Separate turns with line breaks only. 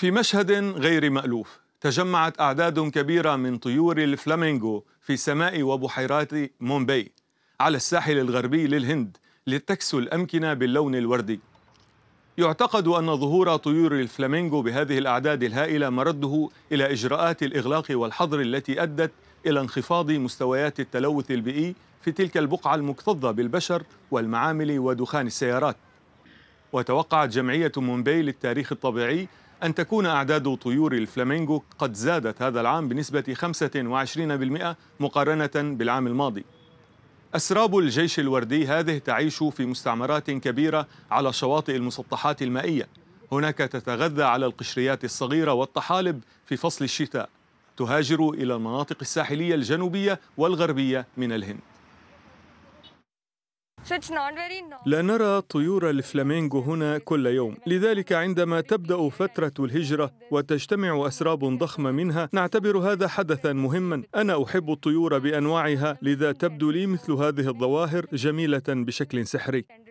في مشهد غير مألوف تجمعت أعداد كبيرة من طيور الفلامينغو في سماء وبحيرات مومباي على الساحل الغربي للهند لتكسو الأمكنة باللون الوردي يعتقد أن ظهور طيور الفلامينغو بهذه الأعداد الهائلة مرده إلى إجراءات الإغلاق والحظر التي أدت إلى انخفاض مستويات التلوث البيئي في تلك البقعة المكتظة بالبشر والمعامل ودخان السيارات وتوقعت جمعية مومباي للتاريخ الطبيعي أن تكون أعداد طيور الفلامينغو قد زادت هذا العام بنسبة 25% مقارنة بالعام الماضي أسراب الجيش الوردي هذه تعيش في مستعمرات كبيرة على شواطئ المسطحات المائية هناك تتغذى على القشريات الصغيرة والطحالب في فصل الشتاء تهاجر إلى المناطق الساحلية الجنوبية والغربية من الهند لا نرى طيور الفلامينغو هنا كل يوم لذلك عندما تبدأ فترة الهجرة وتجتمع أسراب ضخمة منها نعتبر هذا حدثا مهما أنا أحب الطيور بأنواعها لذا تبدو لي مثل هذه الظواهر جميلة بشكل سحري